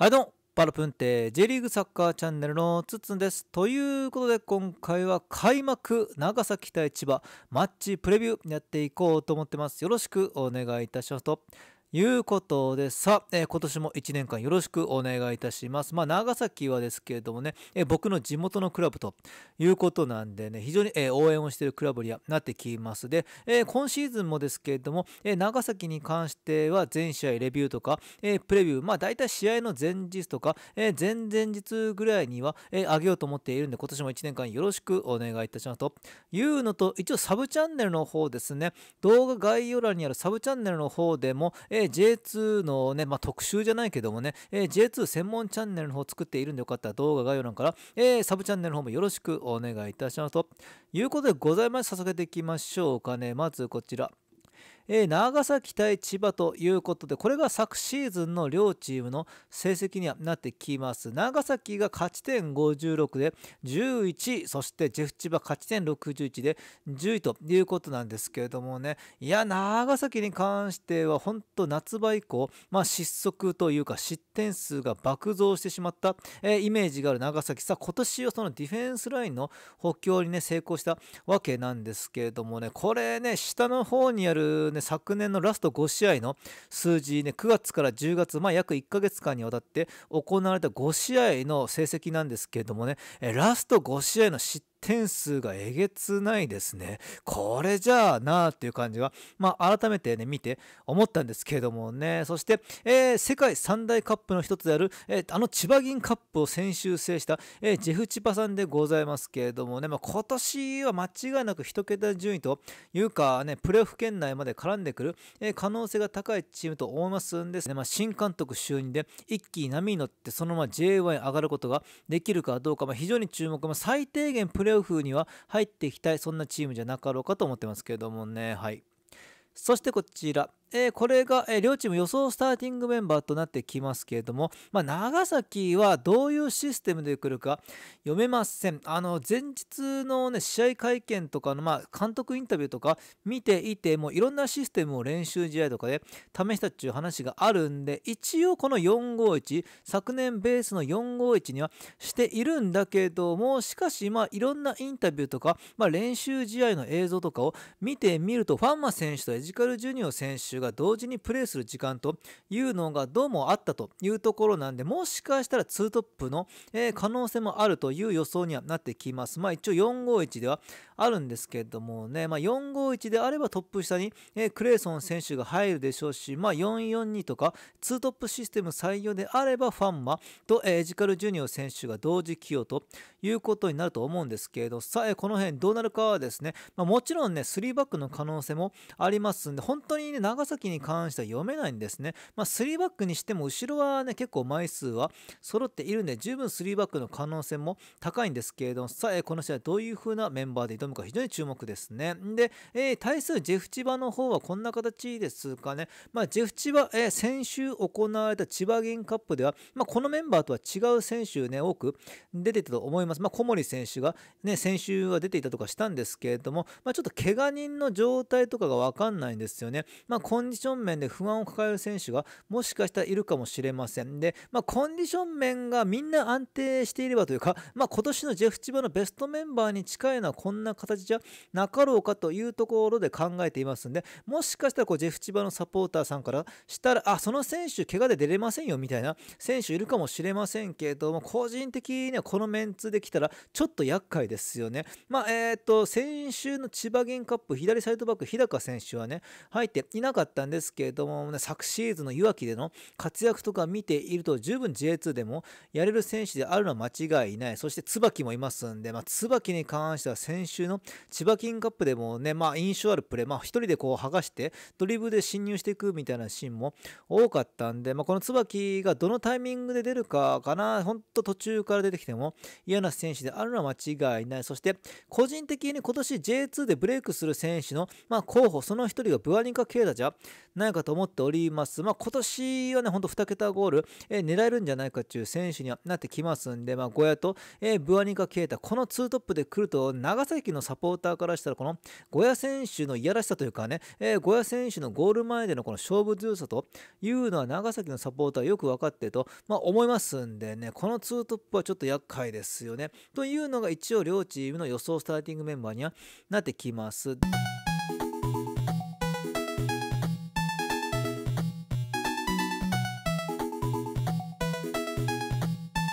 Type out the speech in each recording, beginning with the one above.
はいどうも、パルプンテ J リーグサッカーチャンネルのつつんです。ということで今回は開幕長崎対千葉マッチプレビューやっていこうと思ってます。よろしくお願いいたしますと。いうことでさ、えー、今年も1年間よろしくお願いいたします。まあ、長崎はですけれどもね、えー、僕の地元のクラブということなんでね、非常に、えー、応援をしているクラブにはなってきます。で、え今シーズンもですけれども、え長崎に関しては全試合レビューとか、えプレビュー、まあ、大体試合の前日とか、え前々日ぐらいには、え上げようと思っているんで、今年も1年間よろしくお願いいたしますというのと、一応サブチャンネルの方ですね、動画概要欄にあるサブチャンネルの方でも、ええー、J2 のね、まあ、特集じゃないけどもね、えー、J2 専門チャンネルの方作っているんでよかったら動画概要欄から、えー、サブチャンネルの方もよろしくお願いいたしますということでございまして、早速やっていきましょうかね。まずこちら。えー、長崎対千葉ということで、これが昨シーズンの両チームの成績にはなってきます。長崎が勝ち点56で11位、そしてジェフ千葉勝ち点61で10位ということなんですけれどもね、いや、長崎に関しては、本当夏場以降、まあ、失速というか失点数が爆増してしまった、えー、イメージがある長崎さ、今年はそのディフェンスラインの補強にね、成功したわけなんですけれどもね、これね、下の方にあるね、ね、昨年のラスト5試合の数字、ね、9月から10月、まあ、約1ヶ月間にわたって行われた5試合の成績なんですけれどもね、ラスト5試合の失点数がえげつないですね。これじゃあなあっていう感じが、まあ、改めてね、見て思ったんですけれどもね。そして、えー、世界三大カップの一つである、えー、あの千葉銀カップを先週制した、えー、ジェフ千葉さんでございますけれどもね、まあ、今年は間違いなく1桁順位というかね、プレーオフ圏内まで絡んでくる、え可能性が高いチームと思いますんですね。まあ、新監督就任で一気に波に乗って、そのまま J1 に上がることができるかどうか、まあ、非常に注目、まあ、最低限プレレーフには入っていきたい、そんなチームじゃなかろうかと思ってますけれどもね。はい。そしてこちら、えー、これが、えー、両チーム予想スターティングメンバーとなってきますけれども、まあ、長崎はどういうシステムで来るか読めません。あの前日の、ね、試合会見とかの、まあ、監督インタビューとか見ていてもいろんなシステムを練習試合とかで試したっていう話があるんで一応この451昨年ベースの451にはしているんだけどもしかし、まあ、いろんなインタビューとか、まあ、練習試合の映像とかを見てみるとファンマ選手とエジカルジュニオ選手手が同時にプレーする時間というのがどうもあったというところなんで、もしかしたら2トップの、え可能性もあるという予想にはなってきます。まあ一応451ではあるんですけどもね、まあ451であればトップ下に、えクレイソン選手が入るでしょうし、まあ442とか2トップシステム採用であればファンマと、えエジカルジュニオ選手が同時起用ということになると思うんですけれど、さあ、この辺どうなるかはですね、まあ、もちろんね、3バックの可能性もありますんで、本当にね、長崎に関しては読めないんですね。まあ、3バックにしても後ろはね、結構枚数は揃っているんで、十分3バックの可能性も高いんですけれども、さあ、この試合どういう風なメンバーで挑むか非常に注目ですね。で、えー、対するジェフ千葉の方はこんな形ですかね。まあ、ジェフ千葉、えー、先週行われた千葉銀カップでは、まあ、このメンバーとは違う選手ね、多く出てたと思います。まあ、小森選手がね、先週は出ていたとかしたんですけれども、まあ、ちょっと怪我人の状態とかがわかんないんですよね。まあ、コンディション面で不安を抱える選手がもしかしたらいるかもしれませんで、まあ、コンディション面がみんな安定していればというか、まあ、今年のジェフチバのベストメンバーに近いのはこんな形じゃなかろうかというところで考えていますんで、もしかしたらこうジェフチバのサポーターさんからしたら、あ、その選手怪我で出れませんよみたいな選手いるかもしれませんけれども、個人的にはこのメンツできたらちょっと厄介ですよね。まあ、えっ、ー、と、先週の千葉銀カップ左サイドバック日高選手はね、入っていなかっったんですけれども、ね、昨シーズンのいわきでの活躍とか見ていると、十分 J2 でもやれる選手であるのは間違いない。そして椿もいますんで、まあ、椿に関しては先週の千葉キンカップでもね、まあ、印象あるプレー、まあ、一人でこう剥がして、ドリブルで侵入していくみたいなシーンも多かったんで、まあ、この椿がどのタイミングで出るかかな、本当途中から出てきても嫌な選手であるのは間違いない。そして、個人的に今年 J2 でブレイクする選手の、まあ、候補、その一人がブアニカ・ケイダじゃないかと思っております。まあ、今年はね、ほん2桁ゴール、えー、狙えるんじゃないかっていう選手にはなってきますんで、まあ、ゴヤと、えー、ブアニカ・ケータ、この2トップで来ると、長崎のサポーターからしたら、このゴヤ選手のいやらしさというかね、えー、ゴヤ選手のゴール前でのこの勝負強さというのは、長崎のサポーターよく分かってると、まあ、思いますんでね、この2トップはちょっと厄介ですよね。というのが一応両チームの予想スターティングメンバーにはなってきます。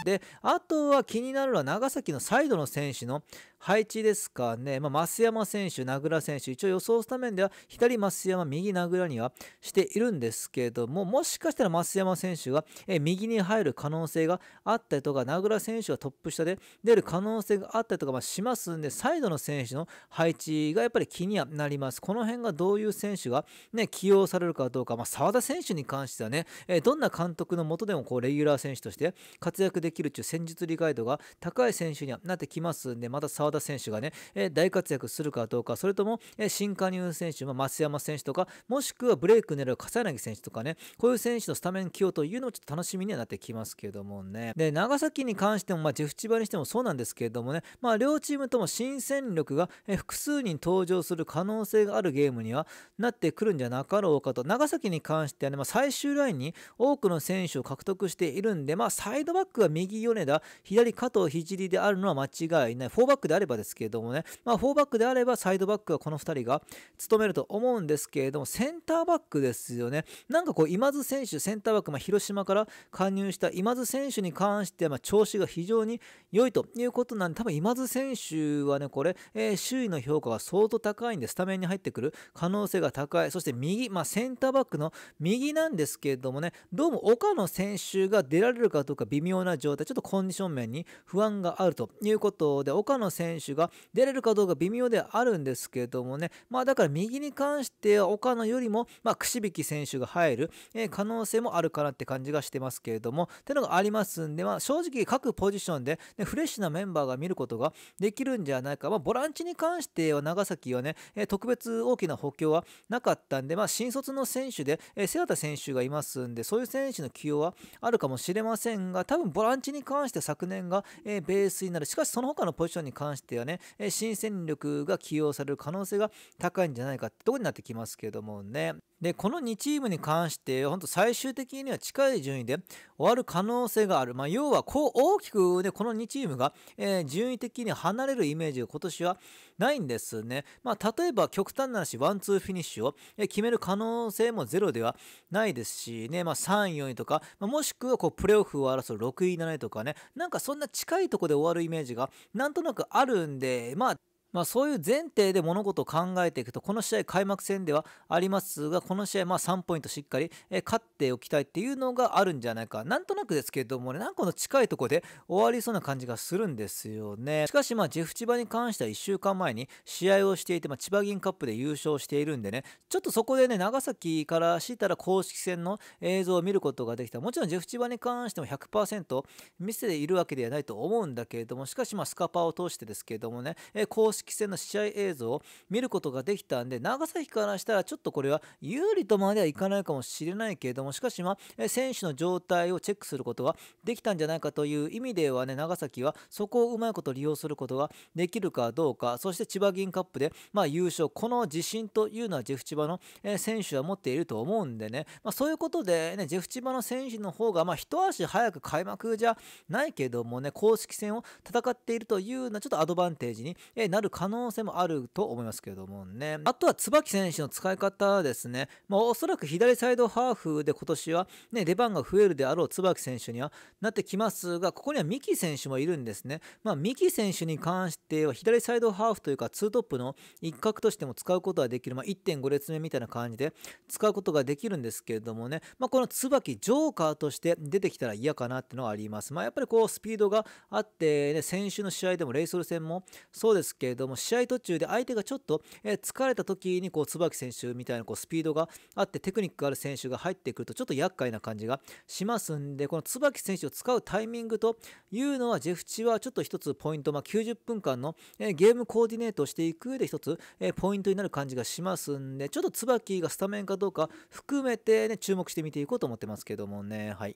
で、あとは気になるのは長崎のサイドの選手の配置ですかね。まあ、増山選手、名倉選手、一応予想スタメンでは左増山、右名倉にはしているんですけれども、もしかしたら増山選手がえ右に入る可能性があったりとか、名倉選手がトップ下で出る可能性があったりとか、ましますんで、サイドの選手の配置がやっぱり気にはなります。この辺がどういう選手が、ね、起用されるかどうか、まあ、澤田選手に関してはね、えどんな監督のもとでもこうレギュラー選手として活躍でききるという戦術理解度が高い選手にはなってきますんで、また澤田選手がね、え大活躍するかどうか、それとも、え新加入選手、ま松山選手とか、もしくはブレイク狙う笠柳選手とかね、こういう選手のスタメン起用というのもちょっと楽しみにはなってきますけどもね。で、長崎に関しても、まあ、ジェフ千葉にしてもそうなんですけれどもね、まあ、両チームとも新戦力が、え複数人登場する可能性があるゲームにはなってくるんじゃなかろうかと、長崎に関してはね、まあ、最終ラインに多くの選手を獲得しているんで、まあ、サイドバックは右右米田、左加藤聖であるのは間違いない。4バックであればですけれどもね、まあ、4バックであればサイドバックはこの2人が務めると思うんですけれども、センターバックですよね。なんかこう、今津選手、センターバック、まあ、広島から加入した今津選手に関しては、まあ、調子が非常に良いということなんで、多分今津選手はね、これ、えー、周囲の評価が相当高いんで、スタメンに入ってくる可能性が高い。そして右、まあ、センターバックの右なんですけれどもね、どうも岡野選手が出られるかどうか微妙な状態状態、ちょっとコンディション面に不安があるということで、岡野選手が出れるかどうか微妙ではあるんですけれどもね、まあだから右に関しては岡野よりも、まあ、しびき選手が入る、え可能性もあるかなって感じがしてますけれども、ってのがありますんで、まあ正直各ポジションで、ね、フレッシュなメンバーが見ることができるんじゃないか。まあボランチに関しては長崎はね、え特別大きな補強はなかったんで、まあ新卒の選手で、え瀬畑選手がいますんで、そういう選手の起用はあるかもしれませんが、多分ボランチちに関して昨年が、えベースになる。しかしその他のポジションに関してはね、え新戦力が起用される可能性が高いんじゃないかってとこになってきますけどもね。で、この2チームに関して、本当最終的には近い順位で終わる可能性がある。まあ、要は、こう、大きくね、この2チームが、えー、順位的に離れるイメージが今年はないんですね。まあ、例えば、極端な話、ワンツーフィニッシュを決める可能性もゼロではないですし、ね、まあ、3位、4位とか、まあ、もしくは、こう、プレーオフを争う6位、7位とかね、なんかそんな近いとこで終わるイメージが、なんとなくあるんで、まあ、まあ、そういう前提で物事を考えていくとこの試合開幕戦ではありますがこの試合まあ3ポイントしっかり、え勝っておきたいっていうのがあるんじゃないかなんとなくですけどもねなんかの近いとこで終わりそうな感じがするんですよねしかしまあジェフ千葉に関しては1週間前に試合をしていて、まあ、千葉銀カップで優勝しているんでねちょっとそこでね長崎からしたら公式戦の映像を見ることができたもちろんジェフ千葉に関しても100%見せているわけではないと思うんだけれどもしかしまあスカパーを通してですけどもね、え公式戦の試合映像を見ることができたんで長崎からしたらちょっとこれは有利とまではいかないかもしれないけれどもしかしまあ選手の状態をチェックすることはできたんじゃないかという意味ではね長崎はそこをうまいこと利用することができるかどうかそして千葉銀カップでまあ優勝この自信というのはジェフ千葉の選手は持っていると思うんでね、まあ、そういうことでねジェフ千葉の選手の方がまあ一足早く開幕じゃないけどもね公式戦を戦っているというようなちょっとアドバンテージになるか可能性もあると思いますけどもね。あとは椿選手の使い方ですね。まあ、おそらく左サイドハーフで今年は、ね、出番が増えるであろう椿選手にはなってきますが、ここには三木選手もいるんですね。まあ、三木選手に関しては左サイドハーフというか2トップの一角としても使うことはできる、まあ、1.5列目みたいな感じで使うことができるんですけれどもね、まあ、この椿ジョーカーとして出てきたら嫌かなっていうのはあります。まあ、やっぱりこうスピードがあって、ね、先週の試合でもレイソル戦もそうですけども、試合途中で相手がちょっと、え疲れた時にこう椿選手みたいなこうスピードがあってテクニックがある選手が入ってくるとちょっと厄介な感じがしますんで、この椿選手を使うタイミングというのは、ジェフチはちょっと一つポイント、まあ、90分間の、えゲームコーディネートをしていく上で一つ、えポイントになる感じがしますんで、ちょっと椿がスタメンかどうか含めてね、注目して見ていこうと思ってますけどもね、はい。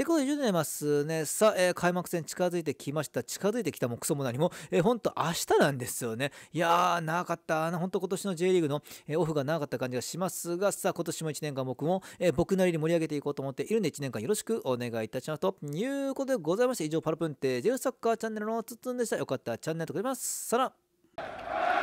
ってことで以上になりますね。さあ、えー、開幕戦近づいてきました。近づいてきたもクソも何も、えー、ほんと明日なんですよね。いやー、長かったな。ほんと今年の J リーグの、えー、オフが長かった感じがしますが、さあ、今年も1年間僕も、えー、僕なりに盛り上げていこうと思っているんで、1年間よろしくお願いいたします。ということでございまして、以上、パルプンテジェルサッカーチャンネルのつつんでした。よかったらチャンネル登録おいします。さら